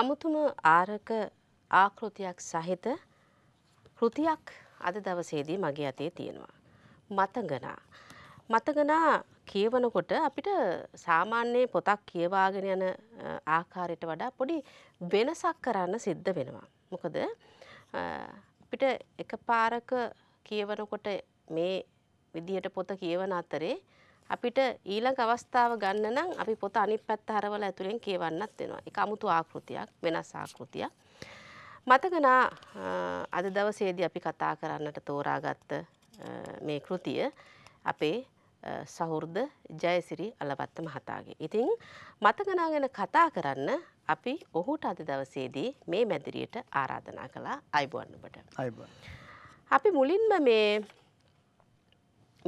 අමුතුම ආරක ආකෘතියක් සහිත කෘතියක් අද දවසේදී මගේ අතේ තියෙනවා. මතගනා. මතගනා කියවනකොට අපිට සාමාන්‍යයේ පොතක් කියවාගෙන යන ආකාරයට වඩා පොඩි වෙනසක් කරන්න සිද්ධ වෙනවා. මොකද අපිට එක පාරක කියවනකොට මේ විදිහට පොත කියවන අතරේ අපිට ඊළඟ අවස්ථාව ගන්න නම් අපි පොත අනිත් පැත්ත හරවලා ඇතුලෙන් කියවන්නත් වෙනවා. ඒක 아무තු ආකෘතියක්, වෙනස් ආකෘතියක්. මතකනා අද දවසේදී අපි කතා කරන්නට තෝරාගත්ත මේ කෘතිය අපේ සහෘද ජයසිරි අලවත්ත මහතාගේ. ඉතින් මතකනා ගැන කතා කරන්න අපි ඔහුට අද දවසේදී මේ මැදිරියට ආරාධනා කළා අයිබෝන් ඔබට. අයිබෝන්. අපි මුලින්ම මේ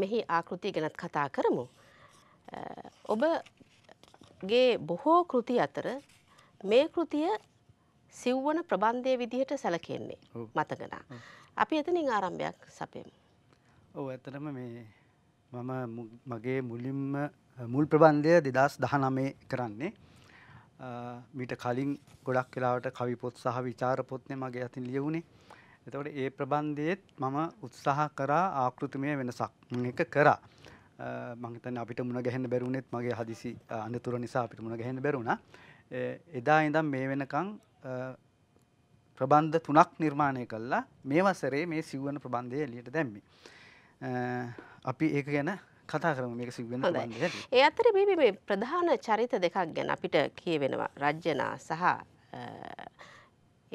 මෙහි ආකෘතිය ගැනත් කතා කරමු. ඔබගේ බොහෝ කෘති අතර මේ කෘතිය සිව්වන ප්‍රබන්ධය විදිහට සැලකෙන්නේ මතගන. අපි එතනින් ආරම්භයක් සපයමු. ඔව ඇතරම මේ මම මගේ මුලින්ම මුල් ප්‍රබන්ධය දෙදස් දහනමේ කරන්නේ. මීට කලින් ගොඩක් කලාවට කවිපොත් සහ විචාරපොත්නය මගේ ඇතින් ලියවුණේ එතකොට ඒ ප්‍රබන්ධයේත් මම උත්සාහ කරා ආකෘතිමය වෙනසක් එක කරා. මංහිතන අපිට මුණ ගැහෙන්න බැරුණෙත් මගේ හදිසි අඳතුර නිසා අපිට මුණ ගැහෙන්න බැරුණා. එදා ඉඳම් මේ වෙනකං ප්‍රබන්ධ තුනක් නිර්මාණය කල්ලා මේ වසරේ මේ සිව්වන ප්‍රබන්ධය එලියට දැම්මි. අපි ඒක ගැන කතා කරම මේක සිවෙන ඒ අතර මේ ප්‍රධාන චරිත දෙකක් ගැන අපිට කියවෙනවා රජ්ජනා සහ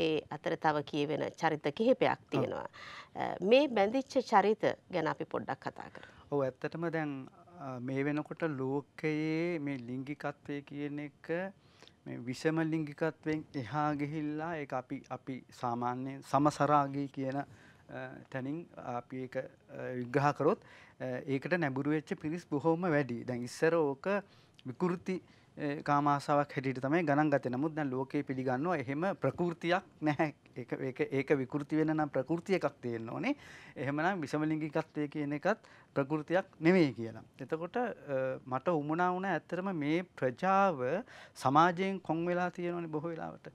ඒ අතර තව කියවෙන චරිත කිහිපයක් තියෙනවා. මේ බැඳිච්ච චරිත ගැන අපි පොඩ්ඩක් කතා කර. ඔව ඇත්තටම දැන් මේ වෙනකොට ලෝකයේ මේ ලිංගිකත්වය කියන එක විෂම ලිංගිකත්වෙන් එහා ගිහිල්ලා ඒ අපි අපි සාමාන්‍යයෙන් සමසරාගී කියන තැනින් අපි ඒක විග්‍රහකරොත් ඒකට නැබුරුවෙච්ච පිරිස් බොහෝම වැඩි දැන් ඉස්සර ඕක විකෘති කාමාසාවක් හැටියට තමයි ගණන් ගත නමුත් දැන් ලෝකයේ පිළිගන්නවා එහෙම ප්‍රකෘතියක් නැහැ ඒක ඒක ඒක විකෘති වෙන නම් ප්‍රකෘති එකක් තියෙන්න ඕනේ එහෙමනම් විෂමලිංගිකත්වය කියන එකත් ප්‍රකෘතියක් නෙමෙයි කියලා. එතකොට මට උමුණා වුණා ඇත්තටම මේ ප්‍රජාව සමාජයෙන් කොන් වෙලා තියෙනවනේ බොහෝ වෙලාවට.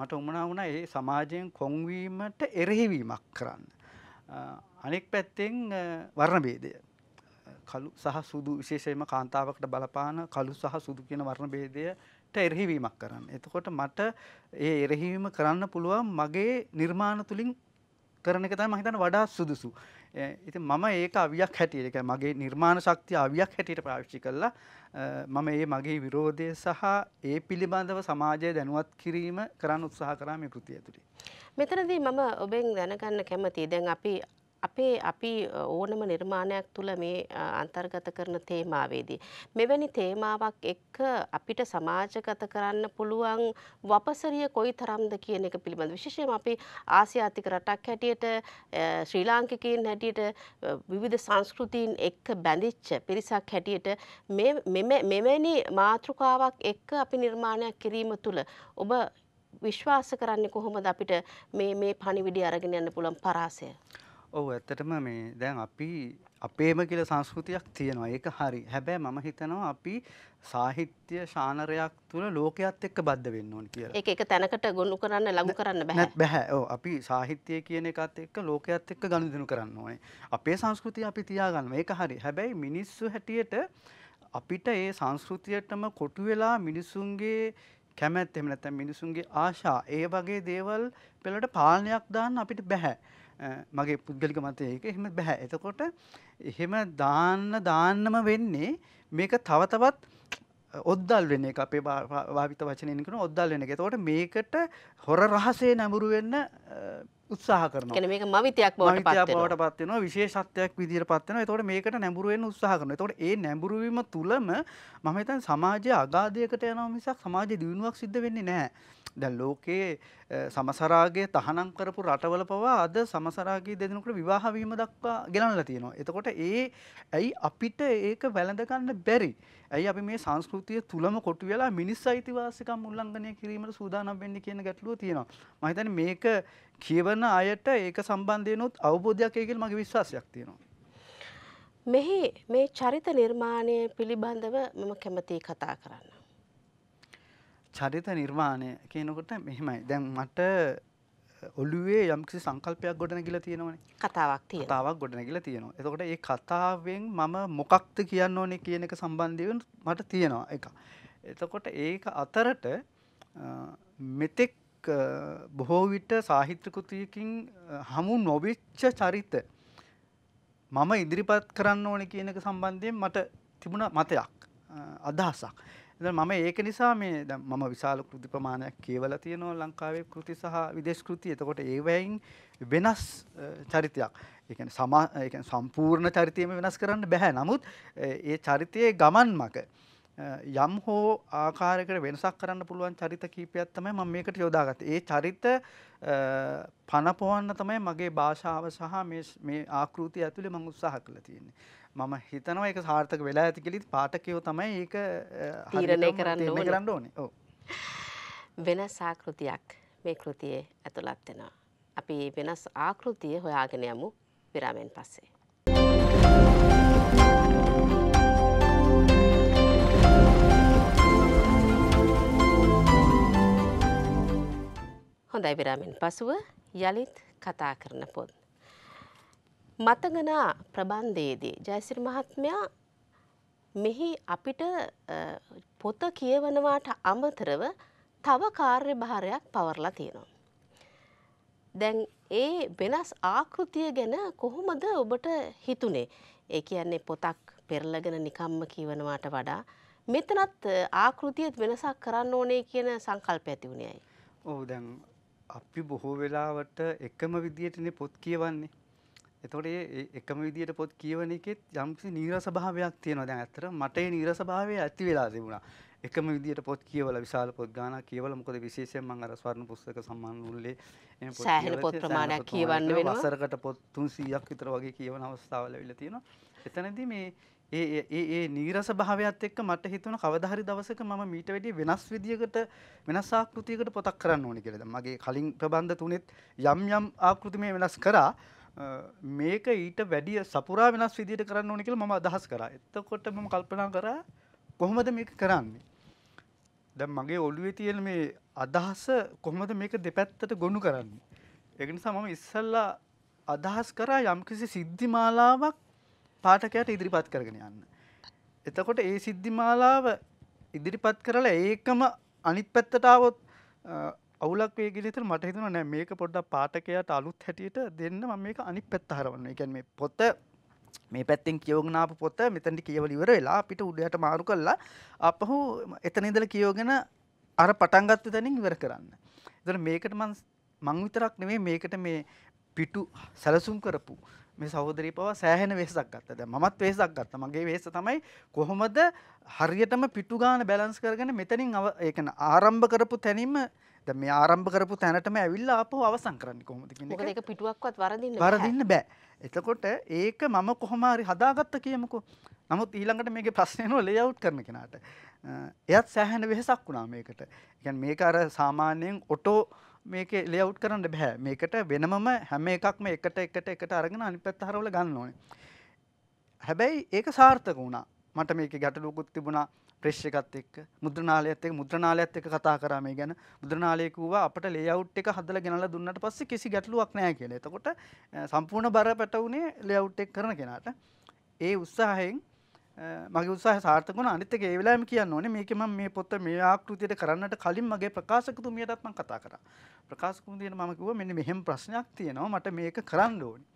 මට උමුණා වුණා ඒ සමාජයෙන් කොන්වීමට එරෙහිවීමක් කරන්න. අනෙක් පැත්තෙන් වර්ණ ભેදය කළු සහ සුදු විශේෂයෙන්ම කාන්තාවකට බලපාන කළු සහ සුදු කියන වර්ණ ભેදයට එරෙහිවීමක් කරන්න. එතකොට මට ඒ එරෙහිවීම කරන්න පුළුවන් මගේ නිර්මාණ තුලින් කරන එක තමයි මම හිතන්නේ වඩා සුදුසු. ඉතින් මම ඒක අවියක් හැටියට ඒ මගේ නිර්මාණ ශක්තිය අවියක් හැටියට පාවිච්චි කළා. මම මේ මගේ විරෝධය සහ ඒ පිළිබඳව සමාජය දැනුවත් කිරීම කරන්න උත්සාහ කරා මේ කෘතිය ඇතුළේ. මෙතනදී මම ඔබෙන් දැනගන්න කැමතියි. දැන් අපි අපේ අපි ඕනම නිර්මාණයක් තුළ මේ අන්තර්ගත කරන තේමාවේදී. මෙවැනි තේමාවක් එක්ක අපිට සමාජගත කරන්න පුළුවන් වපසරිය කොයි තරම්ද කියන එක පිළිබඳ විශේෂයෙන් අපි ආසියාතික රටක් හැටියට ශ්‍රී ලාංකිකයන් හැටියට විවිධ සංස්කෘතීන් එක්ක බැඳිච්ච පිරිසක් හැටියට මෙවැනි මාතෘකාවක් එක්ක අපි නිර්මාණයක් කිරීම තුළ ඔබ විශ්වාස කරන්නේ කොහොමද අපිට මේ මේ පණිවිඩය අරගෙන යන්න පුළුවන් පරාසය ඔව ඇත්තටම මේ දැන් අපි අපේම කියල සංස්කෘතියක් තියෙනවා ඒක හරි හැබැයි මම හිතනවා අපි සාහිත්‍ය ශානරයක් තුළ ලෝකයක්ත් එක්ක බද්ධ වෙන්න ඕන කියලා එක එක තැනකට ගොුණු කරන්න ලඟු කරන්න බැහැ බැහැ ඕ අපි සාහිත්‍යය කියන එකත් එක්ක ලෝකයක්ත් එක්ක ගණදනු කරන්න ඕයි අපේ සංස්කෘතිය අපි තියාගන්න ඒක හරි හැබැයි මිනිස්සු හැටියට අපිට ඒ සංස්කෘතියටම කොටු වෙලා මිනිසුන්ගේ කැමැත් එම නැතැ මිනිසුන්ගේ ආශා ඒ වගේ දේවල් පෙළට පාලනයක් දාන්න අපිට බැහැ මගේ පුද්ගලික මතය ඒක එහෙම බැහැ. එතකොට එහෙම දාන්න දාන්නම වෙන්නේ මේක තව තවත් ඔද්දල් වෙන එක අපේ භාවිත වචනයෙන් කරන ඔද්දල් වෙන එක. එතකොට මේකට හොර රහසේ නැඹුරු වෙන්න උත්සාහ කරනවා. කියන්නේ මේක මවිතයක් බවට පත් වෙනවා. බවට පත් වෙනවා විශේෂත්වයක් විදිහට පත් වෙනවා. එතකොට මේකට නැඹුරු වෙන්න උත්සාහ කරනවා. එතකොට ඒ නැඹුරු වීම තුලම මම හිතන්නේ සමාජයේ අගාධයකට යනවා මිසක් සමාජයේ දියුණුවක් සිද්ධ වෙන්නේ නැහැ. දැන් ලෝකයේ සමසරාගේ තහනම් කරපු රටවල පවා අද සමසරාගේ දෙදෙනකට විවාහවීම දක්වා ගෙනල්ලා තියෙනවා. එතකොට ඒ ඇයි අපිට ඒක වැළඳගන්න බැරි. ඇයි අපි මේ සංස්කෘතිය තුළම කොටු වෙලා මිනිස් අයිතිවාසිකම් උල්ලංඝනය කිරීමට සූදානම් වෙන්නේ කියන ගැටලුව තියෙනවා. මම හිතන්නේ මේක කියවන අයට ඒක සම්බන්ධයෙන්වත් අවබෝධයක් ඒ කියලා මගේ විශ්වාසයක් තියෙනවා. මෙහි මේ චරිත නිර්මාණය පිළිබඳව මම කැමතියි කතා කරන්න. චරිත නිර්මාණය කියනකොට මෙහෙමයි දැන් මට ඔලුවේ යම්කිසි සංකල්පයක් ගොඩනැගිලා තියෙනවනේ කතාවක් තියෙනවා කතාවක් ගොඩනැගිලා තියෙනවා එතකොට ඒ කතාවෙන් මම මොකක්ද කියන්න ඕනේ කියන එක සම්බන්ධයෙන් මට තියෙනවා එක එතකොට ඒක අතරට මෙතෙක් බොහෝ විට සාහිත්‍ය කෘතියකින් හමු නොවිච්ච චරිත මම ඉදිරිපත් කරන්න ඕනේ කියන එක සම්බන්ධයෙන් මට තිබුණ මතයක් අදහසක් මම ඒක නිසා මේ මම විශාල කෘති ප්‍රමාණයක් කියවලා තියෙනවා ලංකාවේ කෘති සහ විදේශ කෘති. එතකොට ඒවයින් වෙනස් චරිතයක්. ඒ කියන්නේ සමා ඒ කියන්නේ සම්පූර්ණ චරිතයම වෙනස් කරන්න බෑ. නමුත් ඒ චරිතයේ ගමන් මග යම් හෝ ආකාරයකට වෙනසක් කරන්න පුළුවන් චරිත කීපයක් තමයි මම මේකට යොදාගත්තේ. ඒ චරිත පනපොවන්න තමයි මගේ භාෂාව සහ මේ මේ ආකෘතිය ඇතුලේ මම උත්සාහ කළා තියෙන්නේ. මම හිතනවා ඒක සාර්ථක වෙලා ඇති කියලා පාඨකයෝ තමයි ඒක තීරණය කරන්න ඕනේ. ඔව්. වෙනස් ආකෘතියක් මේ කෘතියේ ඇතුළත් වෙනවා. අපි වෙනස් ආකෘතිය හොයාගෙන යමු විරාමෙන් පස්සේ. හොඳයි විරාමෙන් පසුව යළිත් කතා කරන පොත්. මතගනා ප්‍රබන්ධයේදී ජයසිරි මහත්මයා මෙහි අපිට පොත කියවනවාට අමතරව තව කාර්ය භාරයක් පවරලා තියෙනවා. දැන් ඒ වෙනස් ආකෘතිය ගැන කොහොමද ඔබට හිතුනේ. ඒ කියන්නේ පොතක් පෙරලගෙන නිකම්ම කියවනවාට වඩා මෙතනත් ආකෘතියත් වෙනසක් කරන්න ඕනේ කියන සංකල්ප ඇති වුණේයි. ඔව් දැන් අපි බොහෝ වෙලාවට එකම විදිහටනේ පොත් කියවන්නේ. එතකොට ඒ එකම විදිහට පොත් කියවන එකෙත් යම්කිසි නීරස භාවයක් තියෙනවා. දැන් ඇත්තට මට ඒ නීරස භාවය ඇති වෙලා තිබුණා. එකම විදිහට පොත් කියවලා විශාල පොත් ගානක් කියවලා මොකද විශේෂයෙන් මම අර ස්වර්ණ පුස්තක සම්මාන උල්ලේ එහෙම පොත් සෑහෙන පොත් ප්‍රමාණයක් කියවන්න වෙනවා. වසරකට පොත් 300ක් විතර වගේ කියවන අවස්ථාවල් ලැබිලා තියෙනවා. එතනදී මේ ඒ ඒ නීරස භාවයක්ත් එක්ක මට හිතුන කවදහරි දවසක මම මීට වැඩිය වෙනස් විදිකට වෙනස් ආකෘතියකට පොතක් කරන්න ඕනි කියලද මගේ කලින් ප්‍රබන්ධ තුනෙත් යම් යම් ආකෘති මේ වෙනස් කරා මේක ඊට වැඩිය සපුරා වෙනස් විදියට කරන්න ඕනි කියලා මම අදහස් කරා. එතකොට මම කල්පනා කරා කොහොමද මේක කරන්නේ? දැන් මගේ ඔළුවේ තියෙන මේ අදහස කොහොමද මේක දෙපැත්තට ගොනු කරන්නේ? ඒක නිසා මම ඉස්සල්ලා අදහස් කරා යම්කිසි සිද්ධි මාලාවක් පාටකයට ඉදිරිපත් කරගෙන යන්න. එතකොට ඒ සිද්ධිමාලාව ඉදිරිපත් කරලා ඒකම අනිත් පැත්තටාවොත් අවුලක් වේගෙනත මට හිතන නෑ මේක පොඩ්ඩක් පාටකයට අලුත් හැටියට දෙන්න ම මේක අනිත් පැත් හරවන්න එකැන් මේ පොත මේ පැත්තෙන් කියෝගනාප පොත මෙතැටි කියවලිවර වෙලා පිට උඩයට මාරු කල්ලා අපහු එතනඉදල කියෝගෙන අර පටන්ගත්ත තැනින් ඉවර කරන්න. එතන මේකට මං විතරක් නෙවේ මේකට මේ පිටු සැලසුම් කරපු මේ සහෝදරී පවා සෑහෙන වෙහසක් ගත්තා. දැන් මමත් වෙහසක් ගත්තා. මගේ වෙහස තමයි කොහොමද හරියටම පිටු ගන්න බැලන්ස් කරගෙන මෙතනින් ඒ කියන්නේ ආරම්භ කරපු තැනින්ම දැන් මේ ආරම්භ කරපු තැනටම ඇවිල්ලා ආපහු අවසන් කරන්නේ කොහොමද කියන එක. මොකද ඒක පිටුවක්වත් වරදින්න බෑ. වරදින්න බෑ. එතකොට ඒක මම කොහොම හරි හදාගත්ත කියමුකෝ. නමුත් ඊළඟට මේක ප්‍රශ්නයනෝ ලේවුට් කරන කෙනාට. එයත් සෑහෙන වෙහසක් වුණා මේකට. ඒ කියන්නේ මේක අර සාමාන්‍යයෙන් ඔටෝ මේක ලේවුට් කරන්න බෑ මේකට වෙනමම හැම එකක්ම එකට එකට එකට අරගෙන අනිපැත්ත හරවල ගන්න ඕනේ හැබැයි ඒක සාර්ථක වුණා මට මේක ගැටලුකුත් තිබුණා ප්‍රශ්කත් එක් මුද්‍රනාලයත් එක මුද්‍රනාලයත් එක කතා කරම ගැන මුද්‍රනාලයකුව අපට ලේවුට් එක හදල ගෙනල දුන්නට පස්සේ කිසි ගැටලුවක් නෑ කියල එතකොට සම්පූර්ණ බර පැටවුනේ ලේවුට් එක් කරන කෙනාට ඒ උත්සාහයෙන් මගේ උත්සාහ සාර්ථකුණ අනිතක ඒවෙලාම කියන්න ඕනේ මේක මම මේ පොත්ත මේ ආකෘතියට කරන්නට කලින් මගේ ප්‍රකාශකතුමියටත් මම කතා කරා. ප්‍රකාශකතුමියට මම කිව්වා මෙන්න මෙහෙම ප්‍රශ්නයක් තියෙනවා මට මේක කරන්න ඕනේ.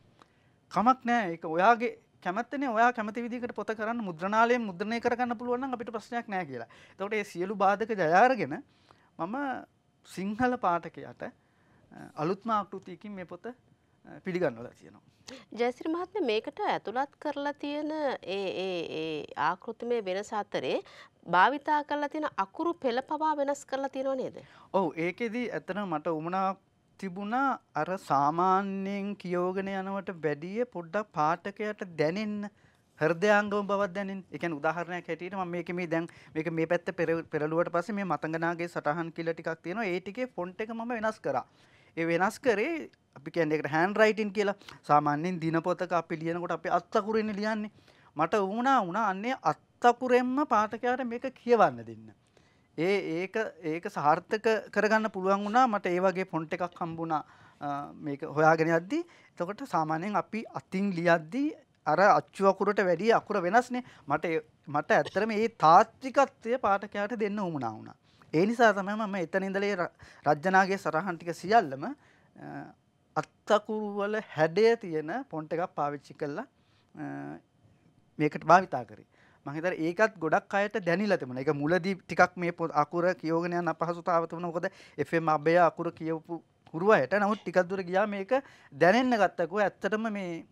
කමක් නෑ ඒක ඔයාගේ කැමත්තනේ ඔයා කැමති විදිහකට පොත කරන්න මුද්‍රණාලයෙන් මුද්‍රණය කරගන්න පුළුවන් නම් අපිට ප්‍රශ්නයක් නෑ කියලා. එතකොට මේ සියලු බාධක ජය අරගෙන මම සිංහල පාඨකයාට අලුත්ම ආකෘතියකින් මේ පොත පිළිගන්නවලා තියෙනවා. ජයසිරි මහත්මයා මේකට ඇතුළත් කරලා තියෙන ඒ ඒ ඒ ආකෘතිමය වෙනස අතරේ භාවිතා කරලා තියෙන අකුරු පෙළ පවා වෙනස් කරලා තියෙනව නේද? ඔව් ඒකෙදි ඇත්තටම මට උමනාවක් තිබුණා අර සාමාන්‍යයෙන් කියෝගෙන යනවට වැඩිය පොඩ්ඩක් පාඨකයට දැනෙන්න හෘදයාංගම බවක් දැනෙන. ඒ කියන්නේ උදාහරණයක් හැටියට මම මේක මේ දැන් මේක මේ පැත්ත පෙරළුවට පස්සේ මේ මතංගනාගේ සටහන් කියලා ටිකක් තියෙනවා. ඒ ටිකේ ෆොන්ට් එක මම වෙනස් කරා. ඒ වෙනස් කරේ අපි කියන්නේකට හැන් රයිටන් කියලා සාමාන්‍යෙන් දිනපොතක අපි ලියනකොට අපි අත්තකුරෙන් ලියන්නේ මට වුණා වුණ අන්නේ අත්තකුරෙන්ම පාටකයාට මේක කියවන්න දෙන්න. ඒ ඒක ඒක සාර්ථක කරගන්න පුළුවන් වුණා මට ඒ වගේ පොන්ට එකක් හම්බුණා මේක හොයාගෙන යද්දී එතකොට සාමාන්‍යයෙන් අපි අතින් ලියද්දී අර අච්චුවකුරට වැඩිය අකුර වෙනස්නේ මට මට ඇත්තරම ඒ තාත්තිකත්වය පාටකයාට දෙන්න උමනා වුණා. ඒ නිසා තමයි මම එතන ඉඳලේ රජනාගේ සරහන් ටික සියල්ලම අත්තකුරු වල හැඩය තියෙන ෆොන්ට් එකක් පාවිච්චි කරලා මේකට භාවිතා කරේ. මම හිතර ඒකත් ගොඩක් අයට දැනিলা තිබුණා. ඒක මුලදී ටිකක් මේ අකුර කියවගෙන යන අපහසුතාව තිබුණා. මොකද FM අබය අකුර කියවපු හුරුවයට. නමුත් ටිකක් දුර ගියා මේක දැනෙන්න ගත්තකෝ ඇත්තටම මේ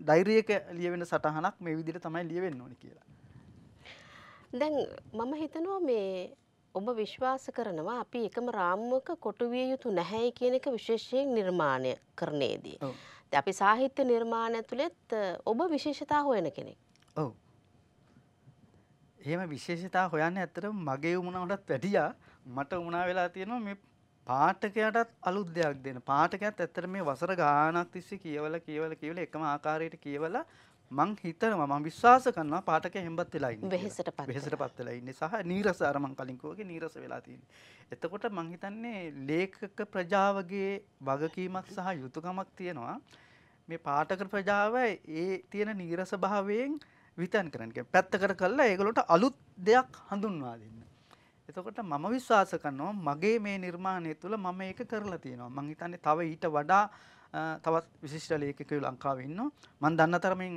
ඩයිරි එක ලියවෙන සටහනක් මේ විදිහට තමයි ලියවෙන්න ඕනේ කියලා. දැන් මම හිතනවා මේ ඔබ විශ්වාස කරනවා අපි එකම රාමුවක කොටුවිය යුතු නැහැයි කියන එක විශේෂයෙන් නිර්මාණය කරනේදී. අපි සාහිත්‍ය නිර්මාණ ඇතුළෙත් ඔබ විශේෂතා හොයන කෙනෙක්. ඔව්. එහෙම විශේෂතා හොයන්නේ ඇත්තටම මගේ වුණාටත් වැඩියා මට වුණා වෙලා තියෙනවා මේ පාඨකයටත් අලුත් දෙයක් දෙන්න. පාඨකයාත් ඇත්තට මේ වසර ගාණක් තිස්සේ කියවලා කියවලා කියවලා එකම ආකාරයට කියවලා මං හිතනවා මං විශ්වාස කරනවා පාඨකයා හෙම්බත් වෙලා ඉන්නේ. වෙහෙසටපත්. වෙහෙසටපත් වෙලා ඉන්නේ සහ නීරස අර මං කලින් කිව්වාගේ නීරස වෙලා තියෙන්නේ. එතකොට මං හිතන්නේ ලේඛක ප්‍රජාවගේ වගකීමක් සහ යුතුයකමක් තියෙනවා. මේ පාඨක ප්‍රජාව ඒ තියෙන නීරස භාවයෙන් විතන් කරන්න කියන්නේ පැත්තකට කළා ඒගොල්ලන්ට අලුත් දෙයක් හඳුන්වා දෙන්න. එතකොට මම විශ්වාස කරනවා මගේ මේ නිර්මාණය තුළ මම ඒක කරලා තියෙනවා. මං හිතන්නේ තව ඊට වඩා තවත් විශිෂ්ට ලේකකයු ලංකාව ඉන්න මන් දන්න තරමින්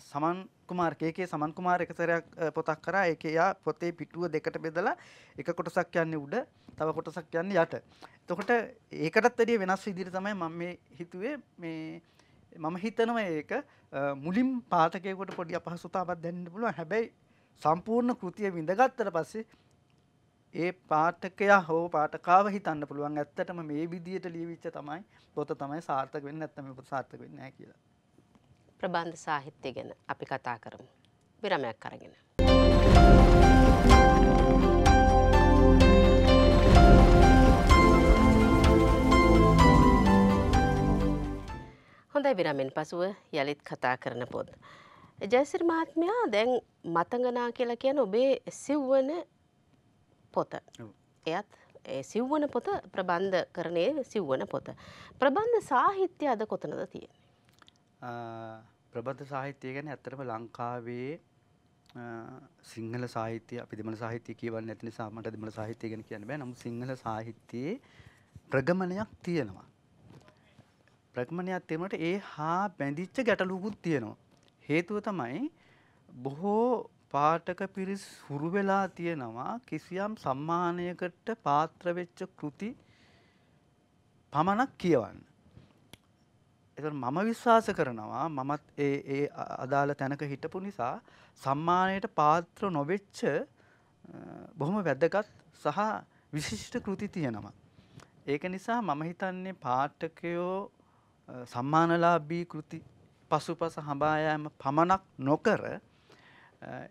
සමන් කුමාර් කේකේ සමන් කුමාර් එකතරයක් පොතක් කරා ඒක එයා පොතේ පිටුව දෙකට බෙදලා එක කොටසක් යන්නේ උඩ තව කොටසක් යන්නේ යට එතකොට ඒකටත් වැඩිය වෙනස් විදිහට තමයි මම මේ හිතුවේ මේ මම හිතනවා ඒක මුලින් පාඨකයෙකුට පොඩි අපහසුතාවක් දැනෙන්න පුළුවන් හැබැයි සම්පූර්ණ කෘතිය විඳගත්තට පස්සේ ඒ පාඨකයා හෝ පාඨකාව හිතන්න පුළුවන් ඇත්තටම මේ විදියට ලියවිච්ච තමයි පොත තමයි සාර්ථක වෙන්නේ නැත්නම් මේ පොත සාර්ථක වෙන්නේ නැහැ කියලා. ප්‍රබන්ධ සාහිත්‍ය ගැන අපි කතා කරමු. විරමයක් අරගෙන. හොඳයි විරමෙන් පසුව යළිත් කතා කරන පොත්. ජයසිරි මහත්මයා දැන් මතගනා කියලා කියන ඔබේ සිව්වන පොත. එයත් සිව්වන පොත ප්‍රබන්ධ කරණය සිව්වන පොත. ප්‍රබන්ධ සාහිත්‍ය අද කොතනද තිය. ප්‍රබන්ධ සාහිත්‍යය ගැන ඇත්තරම ලංකාවේ සිංහල සාහිත්‍ය පිදිම සාහිත්‍ය කියවන්න ඇති නිසා මට දෙමළ සාහිත්‍ය ගැන කියන්න බෑ නමුත් සිංහල සාහිත්‍යයේ ප්‍රගමනයක් තියෙනවා. ප්‍රගමනයක් තියෙනට ඒ හා බැඳිච්ච ගැටලුකුත් තියෙනවා. හේතුව තමයි බොහෝ පාඨක පිරිස් හුරු වෙලා තියෙනවා කිසියම් සම්මානයකට පාත්‍ර වෙච්ච කෘති පමණක් කියවන්න. එතකොට මම විශ්වාස කරනවා මමත් ඒ ඒ අදාළ තැනක හිටපු නිසා සම්මානයට පාත්‍ර නොවෙච්ච බොහොම වැදගත් සහ විශිෂ්ට කෘති තියෙනවා. ඒක නිසා මම හිතන්නේ පාඨකයෝ සම්මානලාභී කෘති පසුපස හඹා යෑම පමණක් නොකර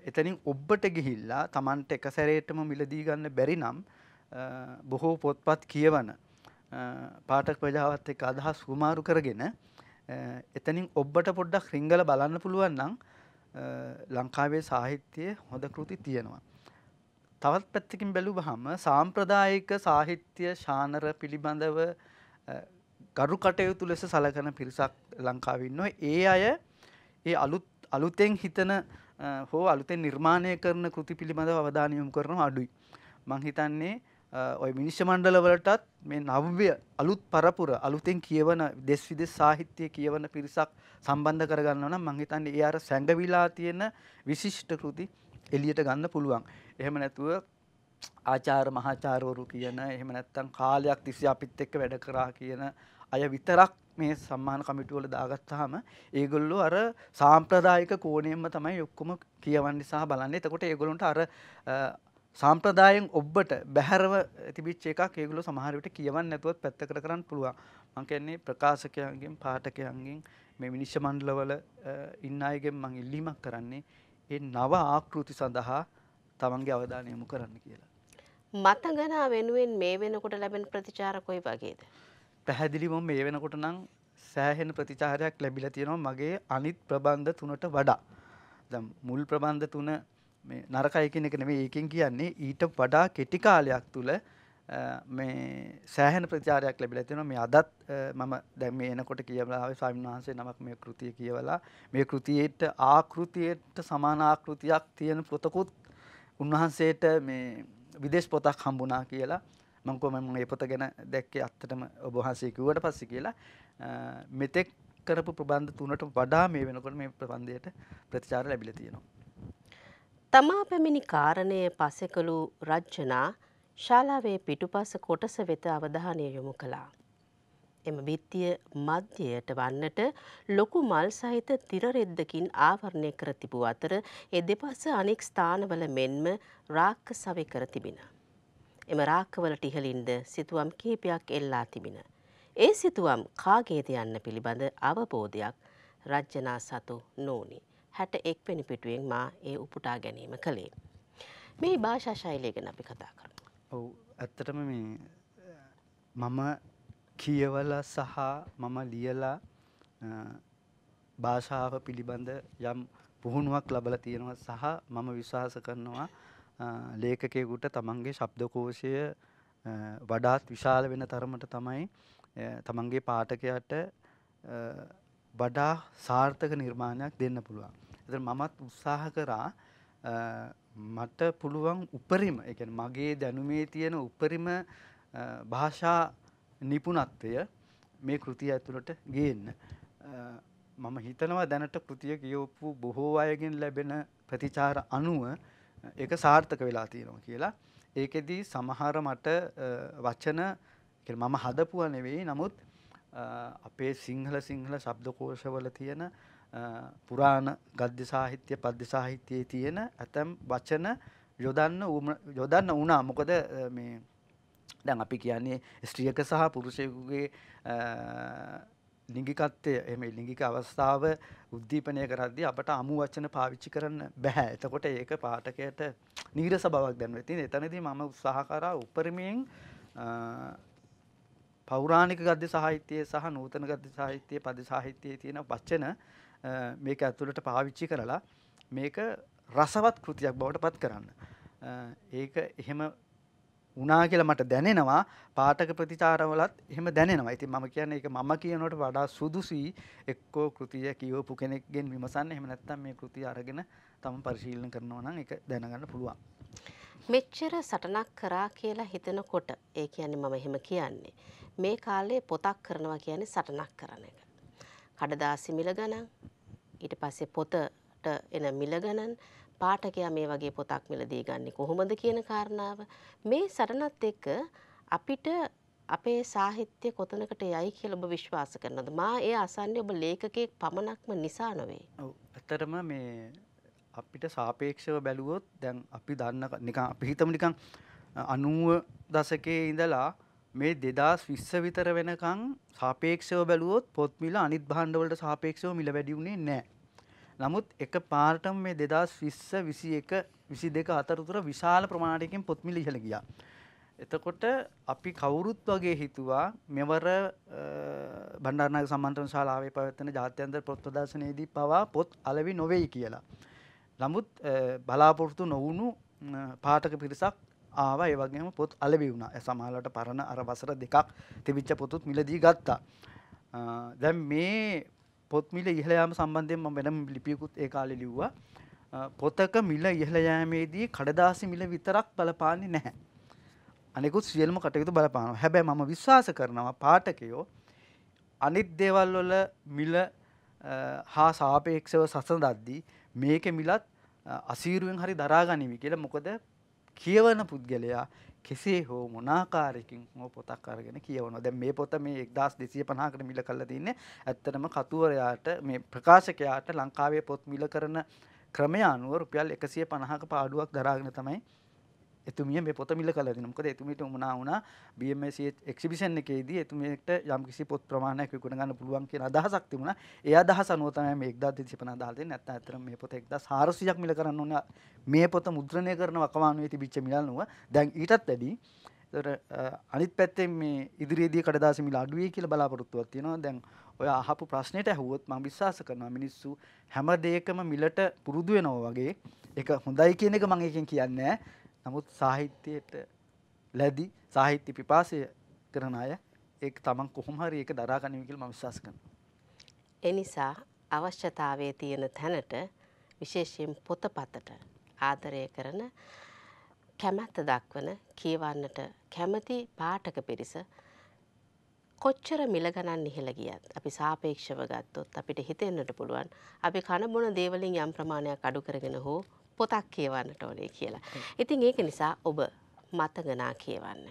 එතනින් ඔබ්බට ගිහිල්ලා තමන්ට එක සැරේටම මිලදී ගන්න බැරි නම් බොහෝ පොත්පත් කියවන පාටක ප්‍රජාවත් එක්ක අදහස් හුමාරු කරගෙන එතනින් ඔබ්බට පොඩ්ඩක් රිංගල බලන්න පුළුවන් නම් ලංකාවේ සාහිත්‍යයේ හොඳ කෘති තියෙනවා. තවත් පැත්තකින් බැලූ බහම සාම්ප්‍රදායික සාහිත්‍ය ශානර පිළිබඳව ගරු කටයුතු ලෙස සලකන පිරිසක් ලංකාවන්න ඒ අය ඒ අලුත් අලුතෙන් හිතන හෝ අලුතෙන් නිර්මාණය කරන කෘති පිළිබඳව අවධානයොම් කරන අඩුයි. මංහිතන්නේ ඔය මිනිශ්‍ය මණ්ඩලවලටත් මේ නව්‍ය අලුත් පරපුර අලුතෙන් කියවන දෙස් විදෙස් සාහිත්‍යය කියවන පිරිසක් සම්බන්ධ කරගන්න නම් මංහිතන්න ඒ අර සැඟවිලා තියෙන විශිෂ්ට කෘති එලියට ගන්න පුළුවන්. එහෙම නැතුව ආචාර මහාචාරවරු කියන එහෙම නැත්තම් කාලයක් තිස්සේ අපිත් එක්ක වැඩ කරා කියන අය විතරක් මේ සම්මාන කමිටුවල දාගත්තාම ඒගොල්ලෝ අර සාම්ප්‍රදායික කෝණයෙන්ම තමයි ඔක්කොම කියවන්නේ සහ බලන්නේ. එතකොට ඒගොල්ලන්ට අර සාම්ප්‍රදායෙන් ඔබට බැහැරව තිබිච්ච එකක් ඒගොල්ලෝ සමහර විට කියවන්නේ නැතුවත් පැත්තකට කරන්න පුළුවන්. මම කියන්නේ ප්‍රකාශකයන්ගෙන් පාඨකයන්ගෙන් මේ විනිශ්චය මණ්ඩලවල ඉන්න අයගෙන් මම ඉල්ලීමක් කරන්නේ ඒ නව ආකෘති සඳහා තමන්ගේ අවධානය යොමු කරන්න කියලා. මතගනා වෙනුවෙන් මේ වෙනකොට ලැබෙන ප්‍රතිචාර කොයි වගේද? පැහැදිලිවම මේ වෙනකොට නම් සෑහෙන ප්‍රතිචාරයක් ලැබිලා තියෙනවා මගේ අනිත් ප්‍රබන්ධ තුනට වඩා. දැන් මුල් ප්‍රබන්ධ තුන මේ නරකයි කියන එක නෙමෙයි ඒකෙන් කියන්නේ ඊට වඩා කෙටි කාලයක් තුල මේ සෑහෙන ප්‍රචාරයක් ලැබිලා තියෙනවා මේ අදත් මම දැන් මේ එනකොට කියලා ආවේ ස්වාමීන් වහන්සේ නමක් මේ කෘතිය කියවලා මේ කෘතියට ආකෘතියට සමාන ආකෘතියක් තියෙන පොතකුත් උන්වහන්සේට මේ විදේශ පොතක් හම්බුණා කියලා මම කොහොම මේ පොත ගැන දැක්කේ ඇත්තටම ඔබ වහන්සේ කිව්වට පස්සේ කියලා මෙතෙක් කරපු ප්‍රබන්ධ තුනට වඩා මේ වෙනකොට මේ ප්‍රබන්ධයට ප්‍රතිචාර ලැබිලා තියෙනවා. තමා පැමිණි කාරණය පසෙකළු රජ්ජනා ශාලාවේ පිටුපස කොටස වෙත අවධානය යොමු කළා. එම බිත්තිය මධ්‍යයට වන්නට ලොකු මල් සහිත තිරරෙද්දකින් ආවරණය කර තිබූ අතර එ දෙපස අනෙක් ස්ථානවල මෙන්ම රාක්ක සවි කර තිබිනා. එම රාක්කවලට ඉහලින්ද සිතුවම් කීපයක් එල්ලා තිබින. ඒ සිතුවම් කාගේද යන්න පිළිබඳ අවබෝධයක් රජ්ජනා සතු නෝනි හැට එක් පෙනි පිටුවෙන් මා ඒ උපුටා ගැනීම කළේ. මේ භාෂාශෛලය ගැන අපි කතා කරන. ඔව් ඇත්තටම මේ මම කියවල සහ මම ලියලා භාෂාව පිළිබඳ යම් පුහුණුවක් ලබල තියෙනවා සහ මම විශ්වාස කරනවා ලේඛකයෙකුට තමන්ගේ ශබ්දකෝෂය වඩාත් විශාල වෙන තරමට තමයි තමන්ගේ පාඨකයාට වඩා සාර්ථක නිර්මාණයක් දෙන්න පුළුවන්. එතන මමත් උත්සාහ කරා මට පුළුවන් උපරිම ඒ කියන්නේ මගේ දැනුමේ තියෙන උපරිම භාෂා නිපුණත්වය මේ කෘතිය ඇතුළට ගේන්න. මම හිතනවා දැනට කෘතිය කියවපු බොහෝ අයගෙන් ලැබෙන ප්‍රතිචාර අනුව ඒක සාර්ථක වෙලා තියෙනවා කියලා ඒකෙදී සමහර මට වචන මම හදපුුව නෙවෙයි නමුත් අපේ සිංහල සිංහල ශබ්දකෝෂවල තියෙන පුරාණ ගද්‍ය සාහිත්‍ය පද්‍ය සාහිත්‍යයේ තියෙන ඇතැම් වචන යොදන්න යොදන්න වනා මොකද මේ දැන් අපි කියන්නේ ස්ත්‍රියක සහ පුරුෂයකුගේ ලිංගිකත්වය එම ලිංගික අවස්ථාව උද්දීපනය කරද්දි අපට අමු වචන පාවිච්චි කරන්න බැහැ. එතකොට ඒක පාඨකයට නීරස බවක් දැනව. ඉතින් එතනදී මම උත්සාහ කරා උපරිමයෙන් පෞරාණික ගද්‍ය සාහිත්‍යයේ සහ නූතන ගද්‍ය සාහිත්‍යයේ පද සාහිත්‍යයේ තියෙන වචන මේක ඇතුළට පාවිච්චි කරලා මේක රසවත් කෘතියක් බවට පත් කරන්න. ඒක එහෙම වනා කියලා මට දැනෙනවා පාටක ප්‍රතිචාරවලත් එහෙම දැනෙනවා ඇති ම කියන එක මම කියනට වඩා සුදුසී එක්කෝ කෘතිය කියවපු කෙනෙක්ගෙන් විමසන්න එහෙම නැත්තම් මේ කෘති අරගෙන තම පරිශීලන කරනවනම් එක දැනගන්න පුළුවන්. මෙච්චර සටනක් කරා කියලා හිතෙනකොට ඒ කියන්නේ මම එහෙම කියන්නේ. මේ කාලේ පොතක් කරනවා කියන්නේ සටනක් කරන එක. කඩදාසි මිල ගණන් ඊට පස්සේ පොතට එන මිල ගණන් පාඨකයා මේ වගේ පොතක් මිලදී ගන්නෙ කොහොමද කියන කාරණාව මේ සරණත් එක්ක අපිට අපේ සාහිත්‍ය කොතනකට යයි කියලා ඔබ විශ්වාස කරනවද? මා ඒ අසන්නේ ඔබ ලේඛකයෙක් පමණක්ම නිසා නෙවෙයි. ඔව්. ඇත්තටම මේ අපිට සාපේක්ෂව බැලුවොත් දැන් අපි දන්න නිකන් අපි හිතමු නිකන් 90 දශකයේ ඉඳලා මේ දෙදස් විස්ස විතර වෙනකං සාපේක්ෂව බැලුවොත් පොත් මිල අනිත් භාණ්ඩවලට සාපේක්ෂව මිල වැඩියුණේ නෑ නමුත් එක පාරටම මේ 2020 21 22 අතරතුර විශාල ප්‍රමාණයකින් පොත් මිල ඉහළ ගියා. එතකොට අපි කවුරුත් වගේ හිතුවා මෙවර බණ්ඩාරනායක සම්මන්ත්‍රණ ශාලාවේ පැවැත්වෙන ජාත්‍යන්තර පොත් ප්‍රදර්ශනයේදී පවා පොත් අලෙවි නොවේයි කියලා. නමුත් බලාපොරොත්තු නොවුණු පාඨක පිරිසක් ආවා ඒ වගේම පොත් අලෙවි වුණා. සමහරවිට පරණ අර වසර දෙකක් තිබිච්ච පොතුත් මිලදී ගත්තා. දැන් මේ පොත් මිල ඉහළ යාම සම්බන්ධයෙන් මම වෙනම ලිපියකුත් ඒ කාලේ ලිව්වා. පොතක මිල ඉහළ යෑමේදී කඩදාසි මිල විතරක් බලපාන්නේ නැහැ. අනෙකුත් සියලුම කටයුතු බලපානවා. හැබැයි මම විශ්වාස කරනවා පාඨකයෝ අනිත් දේවල් වල මිල හා සාපේක්ෂව සසඳද්දී මේකේ මිලත් අසීරුවෙන් හරි දරාගනිමි කියලා මොකද කියවන පුද්ගලයා කෙසේ හෝ මොනාකාරයකින් හෝ පොතක් අරගෙන කියවනවා. දැන් මේ පොත මේ 1250කට මිල කරලා තින්නේ. ඇත්තටම කතුවරයාට මේ ප්‍රකාශකයාට ලංකාවේ පොත් මිල කරන ක්‍රමය අනුව රුපියල් 150ක පාඩුවක් දරාගෙන තමයි එතුමිය මේ පොත මිල කළා දෙනවා. මොකද එතුමියට උමනා වුණා BMSC එක්සිබිෂන් එකේදී එතුමියට යම්කිසි පොත් ප්‍රමාණයක් විකුණ ගන්න පුළුවන් කියන අදහසක් තිබුණා. ඒ අදහස අනුව තමයි මේ 1250 දාලා දෙන්නේ. නැත්නම් ඇත්තටම මේ පොත 1400ක් මිල කරන්න ඕනේ. මේ පොත මුද්‍රණය කරන වකවානුවේ තිබිච්ච මිලල් නුව දැන් ඊටත් වැඩි. ඒතර අනිත් පැත්තෙන් මේ ඉදිරියේදී කඩදාසි මිල අඩුවේ කියලා බලාපොරොත්තුවක් තියෙනවා. දැන් ඔය අහපු ප්‍රශ්නයට ඇහුවොත් මම විශ්වාස කරනවා මිනිස්සු හැම දෙයකම මිලට පුරුදු වෙනවා වගේ. ඒක හොඳයි කියන එක මම එකෙන් කියන්නේ නැහැ. නමුත් සාහිත්‍යයට ලැබි සාහිත්‍ය පිපාසය කරන අය ඒක තමන් කොහොම හරි ඒක දරා ගනිමි කියලා මම විශ්වාස කරනවා. ඒ නිසා අවශ්‍යතාවයේ තියෙන තැනට විශේෂයෙන් පොතපතට ආදරය කරන කැමැත්ත දක්වන කියවන්නට කැමති පාඨක පිරිස කොච්චර මිල ගණන් ඉහළ ගියත් අපි සාපේක්ෂව ගත්තොත් අපිට හිතෙන්නට පුළුවන් අපි කන බොන දේවලින් යම් ප්‍රමාණයක් අඩු කරගෙන හෝ පොතක් කියවන්නට ඕනේ කියලා. ඉතින් ඒක නිසා ඔබ මතගනා කියවන්න.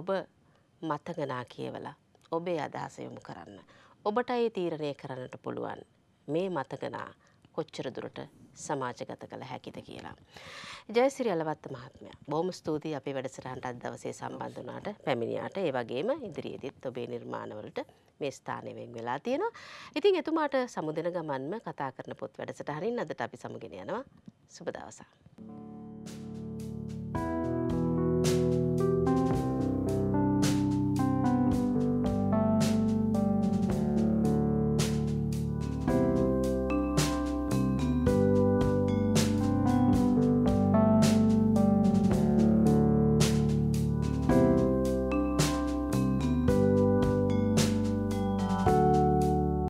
ඔබ මතගනා කියවලා ඔබේ අදහස යොමු කරන්න. ඔබට ඒ තීරණය කරන්නට පුළුවන්. මේ මතගනා කොච්චර දුරට සමාජගත කළ හැකිද කියලා. ජයසිරි අලවත්ත මහත්මයා බොහොම ස්තුතියි අපි වැඩසටහනට අද දවසේ සම්බන්ධ වුණාට පැමිණියාට ඒ වගේම ඉදිරියේදීත් ඔබේ නිර්මාණවලට මේ ස්ථානය වෙන් වෙලා තියෙනවා. ඉතින් එතුමාට සමුදෙන ගමන්ම කතා කරන පොත් වැඩසටහනින් අදට අපි සමුගෙන යනවා. සුබ දවසක්.